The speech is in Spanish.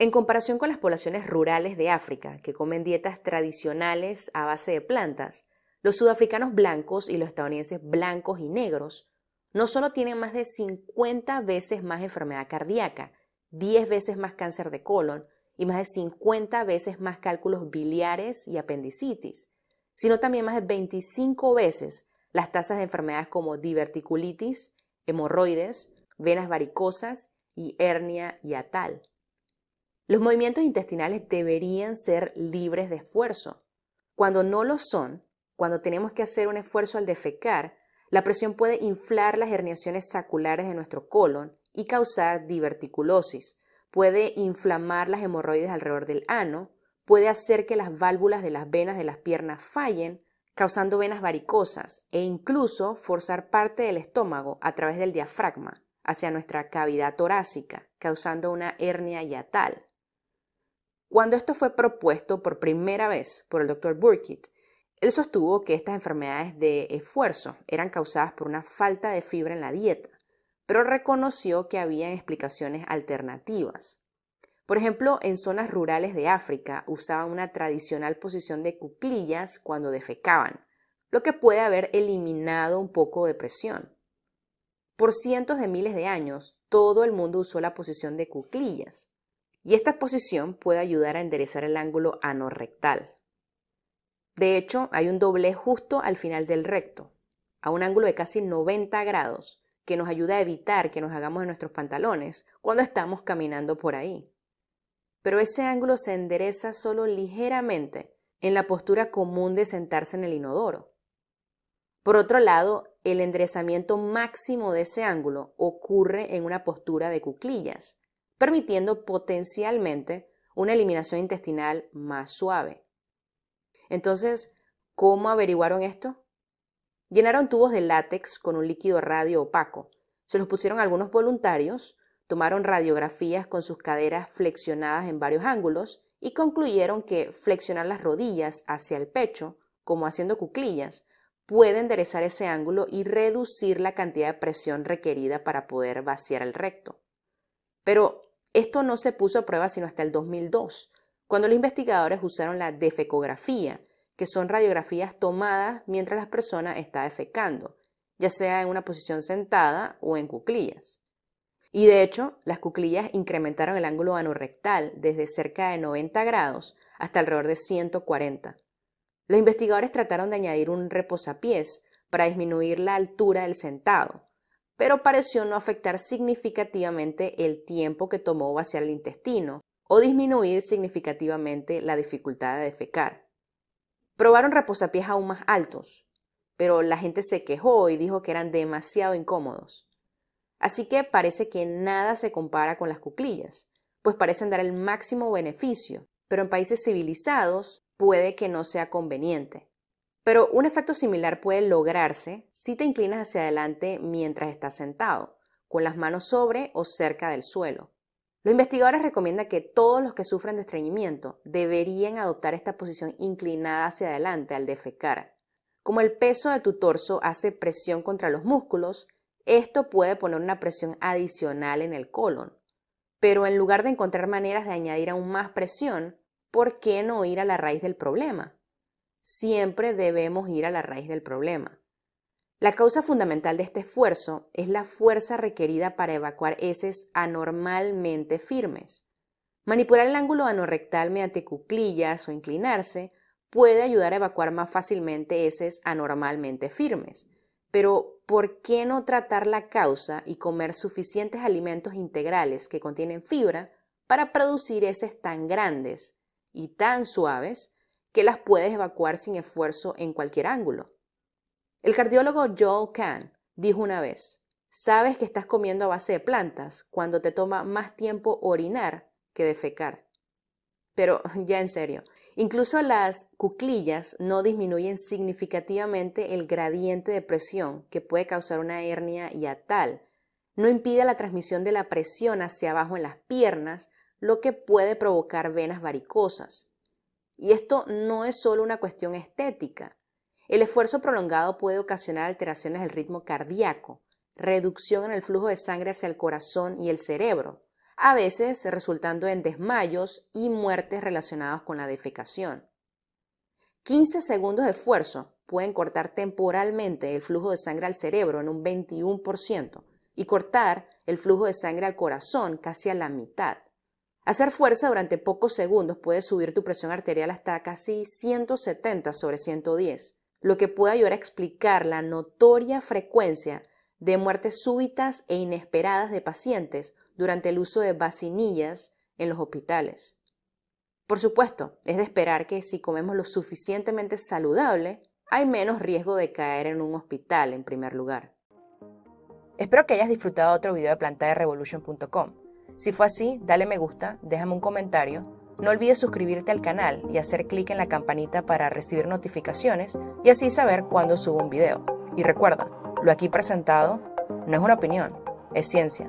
En comparación con las poblaciones rurales de África, que comen dietas tradicionales a base de plantas, los sudafricanos blancos y los estadounidenses blancos y negros no solo tienen más de 50 veces más enfermedad cardíaca, 10 veces más cáncer de colon y más de 50 veces más cálculos biliares y apendicitis, sino también más de 25 veces las tasas de enfermedades como diverticulitis, hemorroides, venas varicosas y hernia atal. Los movimientos intestinales deberían ser libres de esfuerzo. Cuando no lo son, cuando tenemos que hacer un esfuerzo al defecar, la presión puede inflar las herniaciones saculares de nuestro colon y causar diverticulosis. Puede inflamar las hemorroides alrededor del ano, puede hacer que las válvulas de las venas de las piernas fallen, causando venas varicosas e incluso forzar parte del estómago a través del diafragma hacia nuestra cavidad torácica, causando una hernia yatal. Cuando esto fue propuesto por primera vez por el doctor Burkitt, él sostuvo que estas enfermedades de esfuerzo eran causadas por una falta de fibra en la dieta, pero reconoció que había explicaciones alternativas. Por ejemplo, en zonas rurales de África usaban una tradicional posición de cuclillas cuando defecaban, lo que puede haber eliminado un poco de presión. Por cientos de miles de años, todo el mundo usó la posición de cuclillas y esta posición puede ayudar a enderezar el ángulo anorrectal. De hecho, hay un doblez justo al final del recto, a un ángulo de casi 90 grados, que nos ayuda a evitar que nos hagamos en nuestros pantalones cuando estamos caminando por ahí. Pero ese ángulo se endereza solo ligeramente en la postura común de sentarse en el inodoro. Por otro lado, el enderezamiento máximo de ese ángulo ocurre en una postura de cuclillas, permitiendo potencialmente una eliminación intestinal más suave. Entonces, ¿cómo averiguaron esto? Llenaron tubos de látex con un líquido radio opaco, se los pusieron algunos voluntarios, tomaron radiografías con sus caderas flexionadas en varios ángulos y concluyeron que flexionar las rodillas hacia el pecho, como haciendo cuclillas, puede enderezar ese ángulo y reducir la cantidad de presión requerida para poder vaciar el recto. Pero esto no se puso a prueba sino hasta el 2002, cuando los investigadores usaron la defecografía, que son radiografías tomadas mientras la persona está defecando, ya sea en una posición sentada o en cuclillas. Y de hecho, las cuclillas incrementaron el ángulo anorrectal desde cerca de 90 grados hasta alrededor de 140. Los investigadores trataron de añadir un reposapiés para disminuir la altura del sentado, pero pareció no afectar significativamente el tiempo que tomó vaciar el intestino o disminuir significativamente la dificultad de defecar. Probaron reposapiés aún más altos, pero la gente se quejó y dijo que eran demasiado incómodos. Así que parece que nada se compara con las cuclillas, pues parecen dar el máximo beneficio, pero en países civilizados puede que no sea conveniente. Pero un efecto similar puede lograrse si te inclinas hacia adelante mientras estás sentado, con las manos sobre o cerca del suelo. Los investigadores recomiendan que todos los que sufren de estreñimiento deberían adoptar esta posición inclinada hacia adelante al defecar. Como el peso de tu torso hace presión contra los músculos, esto puede poner una presión adicional en el colon. Pero en lugar de encontrar maneras de añadir aún más presión, ¿por qué no ir a la raíz del problema? siempre debemos ir a la raíz del problema. La causa fundamental de este esfuerzo es la fuerza requerida para evacuar heces anormalmente firmes. Manipular el ángulo anorrectal mediante cuclillas o inclinarse puede ayudar a evacuar más fácilmente heces anormalmente firmes. Pero, ¿por qué no tratar la causa y comer suficientes alimentos integrales que contienen fibra para producir heces tan grandes y tan suaves que las puedes evacuar sin esfuerzo en cualquier ángulo. El cardiólogo Joe Kahn dijo una vez, sabes que estás comiendo a base de plantas cuando te toma más tiempo orinar que defecar. Pero ya en serio, incluso las cuclillas no disminuyen significativamente el gradiente de presión que puede causar una hernia y tal. No impide la transmisión de la presión hacia abajo en las piernas, lo que puede provocar venas varicosas. Y esto no es solo una cuestión estética. El esfuerzo prolongado puede ocasionar alteraciones del ritmo cardíaco, reducción en el flujo de sangre hacia el corazón y el cerebro, a veces resultando en desmayos y muertes relacionadas con la defecación. 15 segundos de esfuerzo pueden cortar temporalmente el flujo de sangre al cerebro en un 21% y cortar el flujo de sangre al corazón casi a la mitad. Hacer fuerza durante pocos segundos puede subir tu presión arterial hasta casi 170 sobre 110, lo que puede ayudar a explicar la notoria frecuencia de muertes súbitas e inesperadas de pacientes durante el uso de vacinillas en los hospitales. Por supuesto, es de esperar que si comemos lo suficientemente saludable, hay menos riesgo de caer en un hospital en primer lugar. Espero que hayas disfrutado otro video de plantaderevolution.com. Si fue así, dale me gusta, déjame un comentario, no olvides suscribirte al canal y hacer clic en la campanita para recibir notificaciones y así saber cuándo subo un video. Y recuerda, lo aquí presentado no es una opinión, es ciencia.